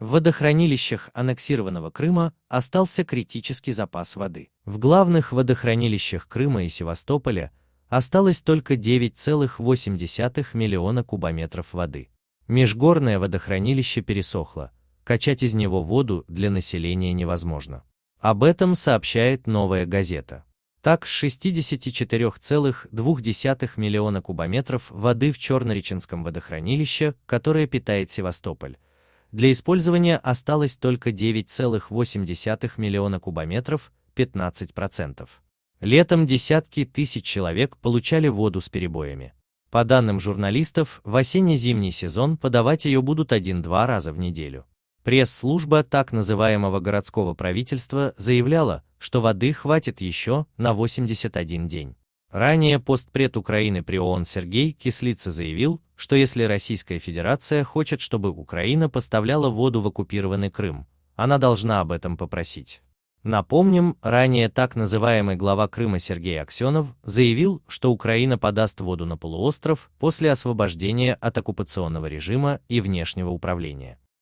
В водохранилищах аннексированного Крыма остался критический запас воды. В главных водохранилищах Крыма и Севастополя осталось только 9,8 миллиона кубометров воды. Межгорное водохранилище пересохло, качать из него воду для населения невозможно. Об этом сообщает «Новая газета». Так, с 64,2 миллиона кубометров воды в Чернореченском водохранилище, которое питает Севастополь, для использования осталось только 9,8 миллиона кубометров, 15%. Летом десятки тысяч человек получали воду с перебоями. По данным журналистов, в осенне-зимний сезон подавать ее будут один-два раза в неделю. Пресс-служба так называемого городского правительства заявляла, что воды хватит еще на 81 день. Ранее постпред Украины при ООН Сергей Кислица заявил, что если Российская Федерация хочет, чтобы Украина поставляла воду в оккупированный Крым, она должна об этом попросить. Напомним, ранее так называемый глава Крыма Сергей Аксенов заявил, что Украина подаст воду на полуостров после освобождения от оккупационного режима и внешнего управления.